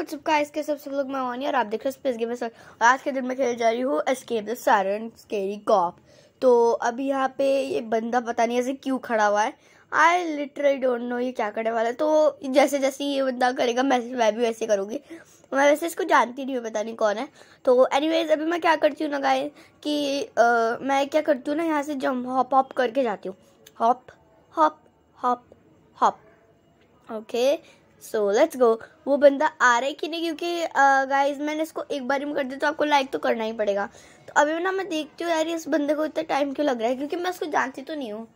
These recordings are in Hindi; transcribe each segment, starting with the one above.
व्हाट्सअप का इसके सब सब लोग मैं ओनी और आप देख रहे हो स्पेस गेम सर आज के दिन मैं खेल जा रही हूँ escape the siren scary cop तो अभी यहाँ पे ये बंदा पता नहीं ऐसे क्यों खड़ा हुआ है आई लिटरली डोंट नो ये क्या करने वाला है तो जैसे जैसे ये बंदा करेगा मैसेज मैं भी वैसे करूँगी मैं वैसे इसको जानती नहीं हूँ पता नहीं कौन है तो एनीवेज अभी मैं क्या करती हूँ ना गाय कि आ, मैं क्या करती हूँ ना यहाँ से जम हॉप हॉप करके जाती हूँ hop hop hop hop okay okay. So let's go वो बंदा आ रहा है कि नहीं क्योंकि गाइज uh, मैंने इसको एक बार में कर दिया तो आपको लाइक तो करना ही पड़ेगा तो अभी ना मैं देखती हूँ यार इस बंदे को इतना टाइम क्यों लग रहा है क्योंकि मैं उसको जानती तो नहीं हूँ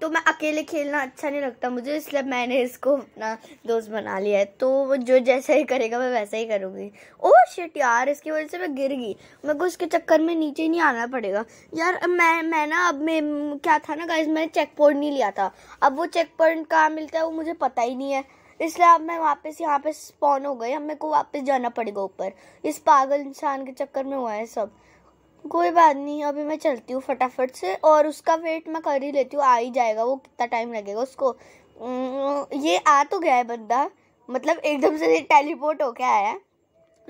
तो मैं अकेले खेलना अच्छा नहीं लगता मुझे इसलिए मैंने इसको अपना दोस्त बना लिया है तो वो जो जैसा ही करेगा मैं वैसा ही करूँगी ओ oh, शिट यार इसकी वजह से मैं गिर गई मेरे को इसके चक्कर में नीचे नहीं आना पड़ेगा यार मैं मैं ना अब मैं क्या था ना गाइज मैंने चेक पॉइंट नहीं लिया था अब वो चेक पॉइंट कहाँ मिलता है वो मुझे पता ही नहीं है इसलिए अब मैं वापस यहाँ पे स्पॉन हो गई अब मेरे को वापस जाना पड़ेगा ऊपर इस पागल इंसान के चक्कर में हुआ है सब कोई बात नहीं अभी मैं चलती हूँ फटाफट से और उसका वेट मैं कर ही लेती हूँ आ ही जाएगा वो कितना टाइम लगेगा उसको ये आ तो गया है बंदा मतलब एकदम से टेलीपोर्ट होके आया है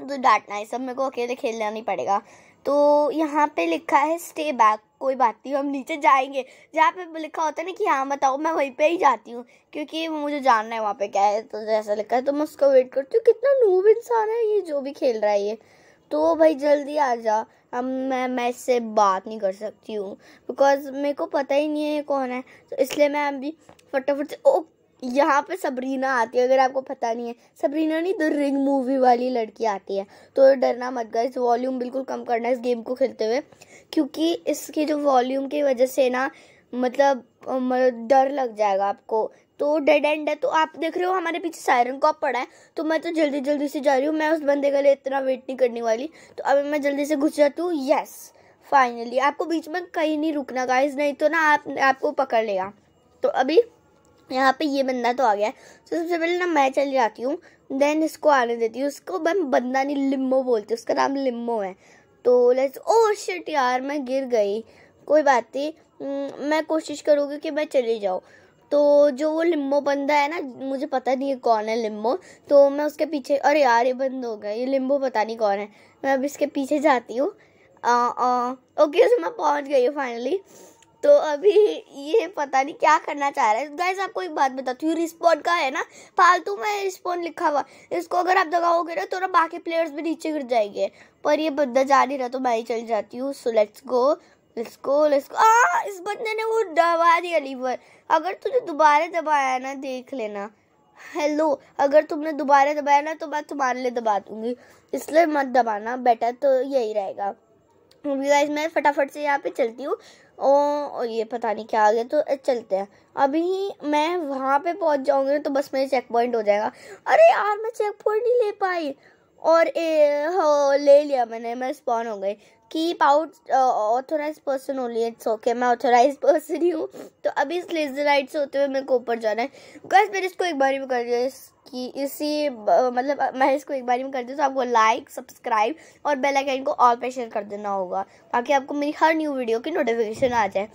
तो डांटना है सब मेरे को अकेले खेलना नहीं पड़ेगा तो यहाँ पे लिखा है स्टे बैक कोई बात नहीं हम नीचे जाएंगे जहाँ पे लिखा होता है ना कि हाँ बताओ मैं वहीं पे ही जाती हूँ क्योंकि मुझे जानना है वहाँ पे क्या है तो जैसा लिखा है तो मैं उसका वेट करती हूँ कितना नूब इंसान है ये जो भी खेल रहा है ये तो भाई जल्दी आ जा अब मैं मैं इससे बात नहीं कर सकती हूँ बिकॉज मेरे को पता ही नहीं है कौन है तो इसलिए मैं अभी फटाफट से ओ यहाँ पे सबरीना आती है अगर आपको पता नहीं है सबरीना नहीं द रिंग मूवी वाली लड़की आती है तो डरना मत गए वॉल्यूम बिल्कुल कम करना है इस गेम को खेलते हुए क्योंकि इसके जो वॉल्यूम की वजह से ना मतलब डर लग जाएगा आपको तो डेड एंड है तो आप देख रहे हो हमारे पीछे सायरन कॉप पड़ा है तो मैं तो जल्दी जल्दी से जा रही हूँ मैं उस बंदे के लिए इतना वेट नहीं करने वाली तो अभी मैं जल्दी से घुस जाती हूँ यस फाइनली आपको बीच में कहीं नहीं रुकना गाइज नहीं तो ना आप आपको पकड़ लेगा तो अभी यहाँ पे ये बंदा तो आ गया है तो सबसे पहले ना मैं चली जाती हूँ देन इसको आने देती हूँ उसको मैं बंदा नहीं लिम्बो बोलती उसका नाम लिम्बो है तो लेट्स ओ शिट यार मैं गिर गई कोई बात नहीं हम्म, मैं कोशिश करूँगी कि मैं चली जाऊँ तो जो वो लिम्बो बंदा है ना मुझे पता नहीं है कौन है लिम्बो तो मैं उसके पीछे अरे यार ये बंद हो गया ये लिम्बो पता नहीं कौन है मैं अब इसके पीछे जाती हूँ ओके सो तो मैं पहुँच गई हूँ फाइनली तो अभी ये पता नहीं क्या करना चाह रहा है गाइस आपको एक बात बताती हूँ रिस्पॉन का है ना फालतू में रिस्पॉन लिखा हुआ इसको अगर आप दगाओगे ना तो ना बाकी प्लेयर्स भी नीचे गिर जाएंगे पर ये बंदा जा नहीं रहा तो मैं ही चल जाती हूँ so let's go let's go let's go आ इस बंदे ने वो दबा दिया लीवर अगर तुझे दोबारा दबाया ना देख लेना हेलो अगर तुमने दोबारा दबाया ना तो मैं तुम्हारे लिए दबा दूंगी इसलिए मत दबाना बेटर तो यही रहेगा गाइस तो मैं फटाफट से यहाँ पे चलती हूँ और ये पता नहीं क्या आ गया तो चलते हैं अभी मैं वहाँ पे पहुँच जाऊँगी तो बस मेरे चेक पॉइंट हो जाएगा अरे यार मैं चेक पॉइंट नहीं ले पाई और ए, हो, ले मैंने मैं स्पॉन हो गई keep out authorise person only it's okay मैं ऑथोराइज पर्सन ही हूँ तो अभी इस लेजर लाइट से होते हुए मेरे को ऊपर जाना है बस मैंने इसको एक बार ही कर दिया इसकी इसी uh, मतलब uh, मैं इसको एक बार ही कर दिया तो आपको लाइक सब्सक्राइब और बेल आइकन को ऑल पे शेयर कर देना होगा ताकि आपको मेरी हर न्यू वीडियो की नोटिफिकेशन आ जाए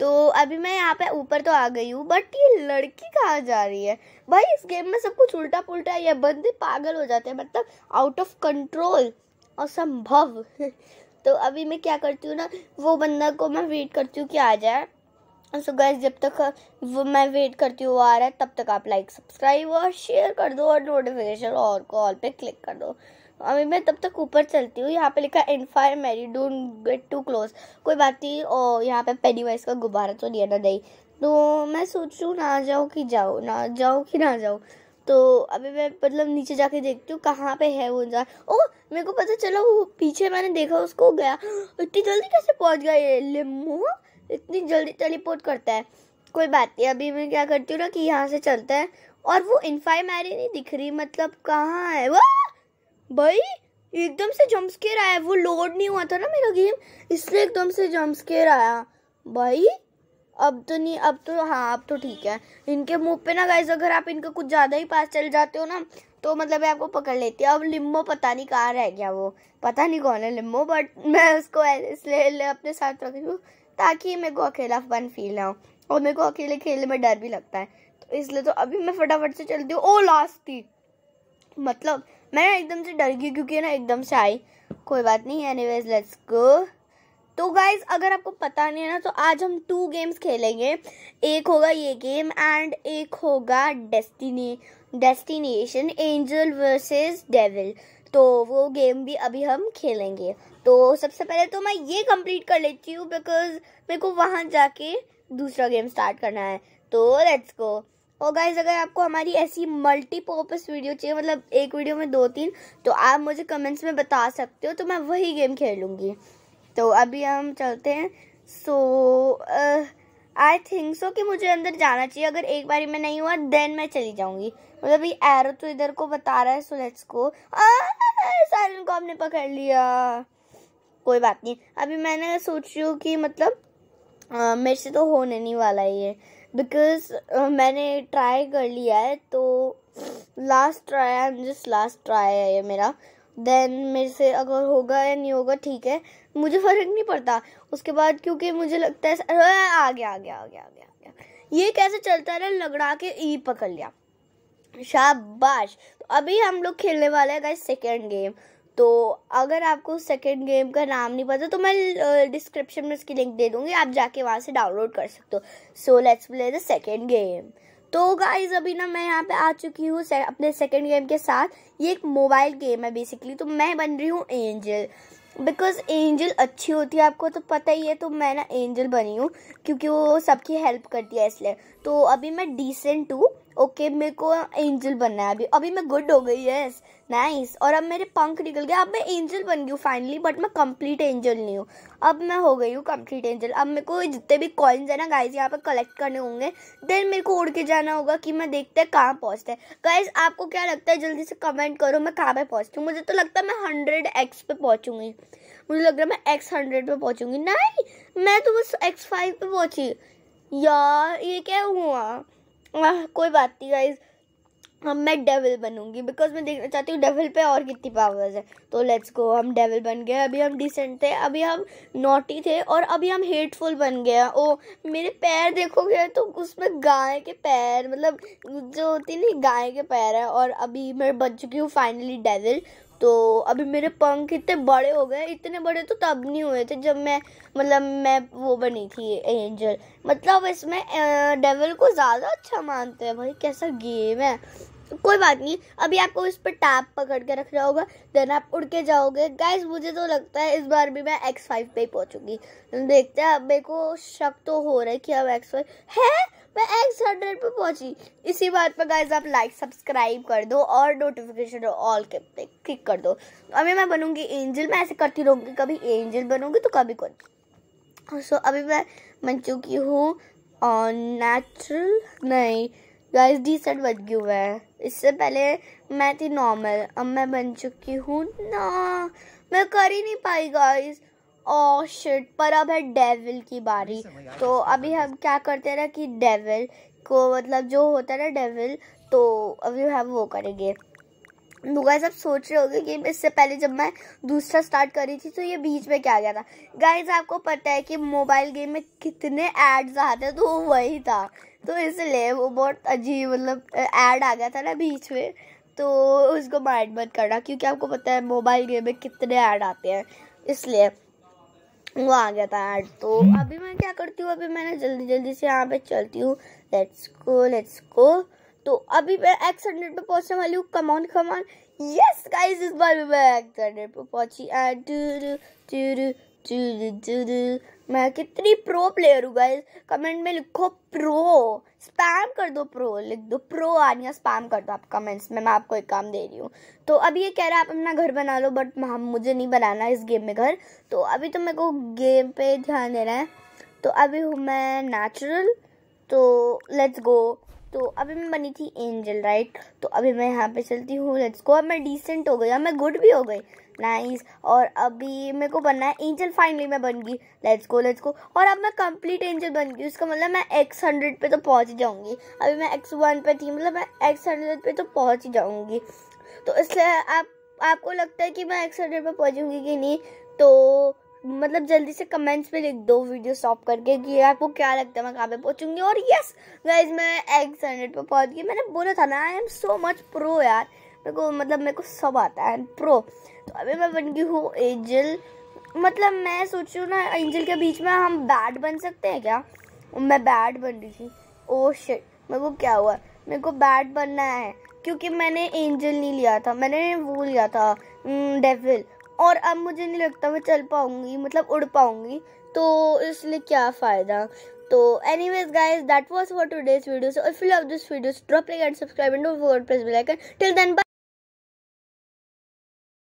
तो अभी मैं यहाँ पे ऊपर तो आ गई हूँ बट ये लड़की कहाँ जा रही है भाई इस गेम में सब कुछ उल्टा पुल्टा ये बंदे पागल हो जाते हैं मतलब आउट ऑफ कंट्रोल असंभव तो अभी मैं क्या करती हूँ ना वो बंदा को मैं वेट करती हूँ कि आ जाए सो गैस जब तक वो मैं वेट करती हूँ वो आ रहा है तब तक आप लाइक सब्सक्राइब और शेयर कर दो और नोटिफिकेशन और कॉल पे क्लिक कर दो अभी मैं तब तक ऊपर चलती हूँ यहाँ पे लिखा है इनफायर Mary don't get too close कोई बात नहीं और यहाँ पे वाइस का गुब्बारा तो दिया ना दही तो मैं सोचूँ ना जाऊँ कि जाओ ना जाऊँ कि ना जाऊँ तो अभी मैं मतलब नीचे जाके देखती हूँ कहाँ पे है वो इंसान ओ मेरे को पता चला वो पीछे मैंने देखा उसको गया इतनी जल्दी कैसे पहुँच गया ये लिम्बू इतनी जल्दी टेलीपोर्ट करता है कोई बात नहीं अभी मैं क्या करती हूँ ना कि यहाँ से चलता है और वो इन्फाई मैरी नहीं दिख रही मतलब कहाँ है वो भाई एकदम से जम्पस्केयर आया वो लोड नहीं हुआ था ना मेरा गेम इसलिए एकदम से जम्पस्केयर आया भाई अब तो नहीं अब तो हाँ अब तो ठीक है इनके मुंह पे ना गाइस अगर आप इनका कुछ ज़्यादा ही पास चल जाते हो ना तो मतलब मैं आपको पकड़ लेती हूँ अब लिम्बो पता नहीं कहाँ रह गया वो पता नहीं कौन है लिम्बो बट मैं उसको इसलिए अपने साथ रख रही हूँ ताकि मेरे को अकेला फन फील ना हो और मेरे को अकेले खेलने में डर भी लगता है तो इसलिए तो अभी मैं फटाफट से चलती हूँ ओ लास्ट थी मतलब मैं एकदम से डर गई क्योंकि ना एकदम से आई कोई बात नहीं एनी लेट्स गो तो गाइज अगर आपको पता नहीं है ना तो आज हम टू गेम्स खेलेंगे एक होगा ये गेम एंड एक होगा destiny destination angel versus devil तो वो गेम भी अभी हम खेलेंगे तो सबसे पहले तो मैं ये कंप्लीट कर लेती हूँ बिकॉज मेरे को वहाँ जाके दूसरा गेम स्टार्ट करना है तो लेट्स गो और गाइज अगर आपको हमारी ऐसी मल्टीपर्पज़ वीडियो चाहिए मतलब एक वीडियो में दो तीन तो आप मुझे कमेंट्स में बता सकते हो तो मैं वही गेम खेलूँगी तो अभी हम चलते हैं सो आई थिंक सो कि मुझे अंदर जाना चाहिए अगर एक बारी में नहीं हुआ देन मैं चली जाऊंगी मतलब ये एरो तो इधर को बता रहा है सो लेट्स को सारे को हमने पकड़ लिया कोई बात नहीं अभी मैंने सोच रही हूँ कि मतलब आ, uh, मेरे से तो होने नहीं वाला ये बिकॉज uh, मैंने ट्राई कर लिया है तो last try just last try है ये मेरा देन मेरे से अगर होगा या नहीं होगा ठीक है मुझे फ़र्क नहीं पड़ता उसके बाद क्योंकि मुझे लगता है आ गया आ गया आ गया आ गया आ गया ये कैसे चलता रहा लगड़ा के ई पकड़ लिया शाबाश तो अभी हम लोग खेलने वाले हैं गाइस सेकेंड गेम तो अगर आपको सेकेंड गेम का नाम नहीं पता तो मैं डिस्क्रिप्शन में उसकी लिंक दे दूंगी आप जाके वहाँ से डाउनलोड कर सकते हो so let's play the second game तो गाइज अभी ना मैं यहाँ पे आ चुकी हूँ से, अपने सेकेंड गेम के साथ ये एक मोबाइल गेम है बेसिकली तो मैं बन रही हूँ एंजल बिकॉज एंजल अच्छी होती है आपको तो पता ही है तो मैं ना एंजल बनी हूँ क्योंकि वो सबकी हेल्प करती है इसलिए तो अभी मैं डिसेंट हूँ ओके okay, मेरे को एंजल बनना है अभी अभी मैं गुड हो गई यस नाइस और अब मेरे पंख निकल गए अब मैं एंजल बन गई हूँ फाइनली बट मैं कंप्लीट एंजल नहीं हूँ अब मैं हो गई हूँ कंप्लीट एंजल अब मेरे को जितने भी कॉइन्स है ना गाइज यहाँ पर कलेक्ट करने होंगे देन मेरे को उड़ के जाना होगा कि मैं देखते हैं कहाँ पहुँचते हैं गाइज आपको क्या लगता है जल्दी से कमेंट करो मैं कहाँ पर पहुँचती हूँ मुझे तो लगता है मैं हंड्रेड एक्स पे पहुँचूँगी मुझे लग रहा है मैं एक्स हंड्रेड पर पहुँचूँगी नहीं मैं तो बस एक्स फाइव पर पहुँची यार ये क्या हुआ आ, कोई बात नहीं गाइज अब मैं डेविल बनूंगी बिकॉज मैं देखना चाहती हूँ डेविल पे और कितनी पावर्स है तो लेट्स गो हम डेविल बन गए अभी हम डिसेंट थे अभी हम नोटी थे और अभी हम हेटफुल बन गए ओ मेरे पैर देखोगे तो उसमें गाय के पैर मतलब जो होती नहीं गाय के पैर है और अभी मैं बन चुकी हूँ फाइनली डेविल तो अभी मेरे पंख इतने बड़े हो गए इतने बड़े तो तब नहीं हुए थे जब मैं मतलब मैं वो बनी थी एंजल मतलब इसमें डेवल को ज़्यादा अच्छा मानते हैं भाई कैसा गेम है कोई बात नहीं अभी आपको इस पर टैप पकड़ के रखना होगा देन आप उड़ के जाओगे गाइस मुझे तो लगता है इस बार भी मैं एक्स फाइव पर ही पहुँचूंगी देखते हैं अब मेरे को शक तो हो रहा है कि अब एक्स फाइव है मैं एक्स हंड्रेड पर पहुंची इसी बात पर गाइज आप लाइक सब्सक्राइब कर दो और नोटिफिकेशन ऑल के पे क्लिक कर दो अभी मैं बनूंगी एंजल मैं ऐसे करती रहूँगी कभी एंजल बनूंगी तो कभी कुछ सो so, अभी मैं बन चुकी हूँ नेचुरल नहीं गाइज डी सेट बच गई है इससे पहले मैं थी नॉर्मल अब मैं बन चुकी हूँ ना मैं कर ही नहीं पाई गाइज ओ oh, शिट पर अब है डेविल की बारी तो अभी हम क्या करते हैं ना कि डेविल को मतलब जो होता है ना डेविल तो अभी हम वो करेंगे गाइज आप सोच रहे होंगे कि इससे पहले जब मैं दूसरा स्टार्ट कर रही थी तो ये बीच में क्या गया था गाइस आपको पता है कि मोबाइल गेम में कितने एड्स आते हैं तो वो वही था तो इसलिए वो बहुत अजीब मतलब ऐड आ गया था ना बीच में तो उसको माइंड मत करना क्योंकि आपको पता है मोबाइल गेम में कितने ऐड आते हैं इसलिए वो आ गया था ऐड तो अभी मैं क्या करती हूँ अभी मैंने जल्दी जल्दी से यहाँ पे चलती हूँ लेट्स गो लेट्स गो तो अभी मैं एक्स हंड्रेड पे पहुँचने वाली हूँ कमान कमान यस गाइस इस बार भी मैं एक्स हंड्रेड पे पहुँची मैं कितनी प्रो प्लेयर हूँ गाइज कमेंट में लिखो प्रो स्पैम कर दो प्रो लिख दो प्रो आनिया स्पैम कर दो आप कमेंट्स में मैं आपको एक काम दे रही हूँ तो अभी ये कह रहा है आप अपना घर बना लो बट हम हाँ, मुझे नहीं बनाना इस गेम में घर तो अभी तो मेरे को गेम पे ध्यान दे रहा है तो अभी हूँ मैं नेचुरल तो लेट्स गो तो अभी मैं बनी थी एंजल राइट तो अभी मैं यहाँ पे चलती हूँ लेट्स गो अब मैं डिसेंट हो गई अब मैं गुड भी हो गई नाइस और अभी मेरे को बनना है एंजल फाइनली मैं बन गई लेट्स गो लेट्स गो और अब मैं कंप्लीट एंजल बन गई उसका मतलब मैं एक्स हंड्रेड पर तो ही जाऊँगी अभी मैं एक्स वन पर थी मतलब मैं एक्स हंड्रेड पर तो पहुँच ही जाऊँगी तो इसलिए आप आपको लगता है कि मैं एक्स हंड्रेड पर पहुँचूँगी कि नहीं तो मतलब जल्दी से कमेंट्स में लिख दो वीडियो स्टॉप करके कि आपको क्या लगता है मैं कहाँ पे पहुँचूंगी और यस गाइज मैं एक्स हंड्रेड पर पहुँच गई मैंने बोला था ना I am so much pro यार मेरे को मतलब मेरे को सब आता है प्रो तो अभी मैं बन गई हूँ एंजल मतलब मैं सोच रही हूँ ना एंजल के बीच में हम बैट बन सकते हैं क्या मैं बैट बन रही थी ओ oh शिट मेरे को क्या हुआ मेरे को बैट बनना है क्योंकि मैंने एंजल नहीं लिया था मैंने वो लिया था डेविल और अब मुझे नहीं लगता मैं चल पाऊंगी मतलब उड़ पाऊंगी तो इसलिए क्या फ़ायदा तो anyways guys that was for today's video if you love this video drop like and subscribe and press bell icon till then